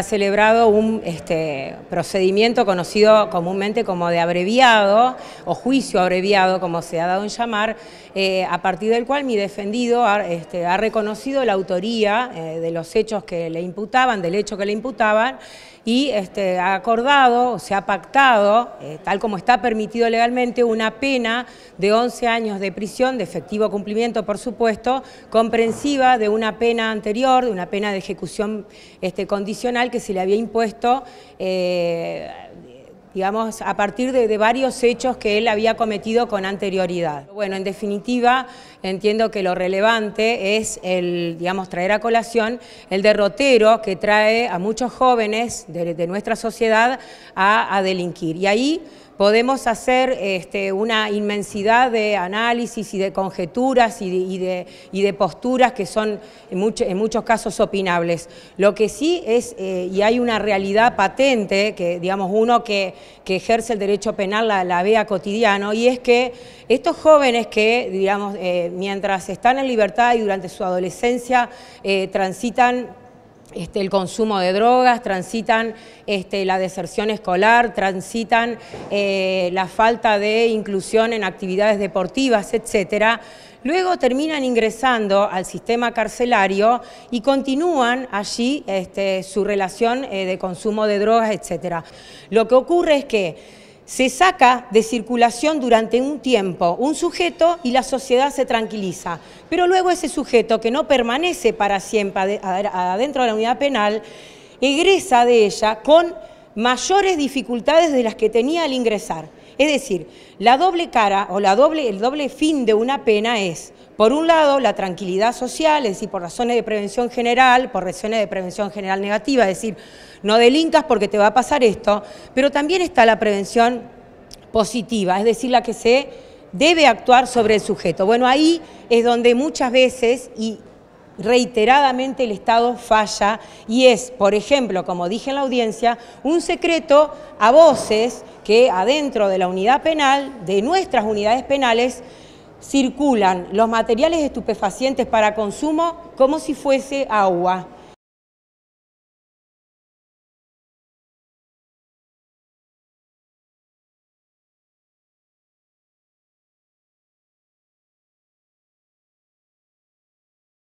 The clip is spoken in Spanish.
Ha celebrado un este, procedimiento conocido comúnmente como de abreviado o juicio abreviado, como se ha dado en llamar, eh, a partir del cual mi defendido ha, este, reconocido la autoría eh, de los hechos que le imputaban, del hecho que le imputaban, y este, ha acordado, o se ha pactado, eh, tal como está permitido legalmente, una pena de 11 años de prisión, de efectivo cumplimiento, por supuesto, comprensiva de una pena anterior, de una pena de ejecución condicional, que se le había impuesto eh, digamos, a partir de, varios hechos que él había cometido con anterioridad. Bueno, en definitiva, entiendo que lo relevante es el, digamos, traer a colación el derrotero que trae a muchos jóvenes de, nuestra sociedad a, a delinquir. Y ahí podemos hacer este, una inmensidad de análisis y de conjeturas y de, posturas que son en, muchos casos opinables. Lo que sí es, eh, y hay una realidad patente, que digamos uno que, ejerce el derecho penal la, la, vea cotidiano, y es que estos jóvenes que, digamos, eh, mientras están en libertad y durante su adolescencia eh, transitan este, el consumo de drogas, transitan este, la deserción escolar, transitan eh, la falta de inclusión en actividades deportivas, etcétera. Luego terminan ingresando al sistema carcelario y continúan allí este, su relación eh, de consumo de drogas, etcétera. Lo que ocurre es que se saca de circulación durante un tiempo un sujeto y la sociedad se tranquiliza. Pero luego ese sujeto que no permanece para siempre adentro de la unidad penal, egresa de ella con mayores dificultades de las que tenía al ingresar. Es decir, la doble cara o la doble, el doble fin de una pena es por un lado, la tranquilidad social, es decir, por razones de prevención general, por razones de prevención general negativa, es decir, no delincas porque te va a pasar esto, pero también está la prevención positiva, es decir, la que se debe actuar sobre el sujeto. Bueno, ahí es donde muchas veces y reiteradamente el Estado falla y es, por ejemplo, como dije en la audiencia, un secreto a voces que adentro de la unidad penal, de nuestras unidades penales, circulan los materiales estupefacientes para consumo como si fuese agua.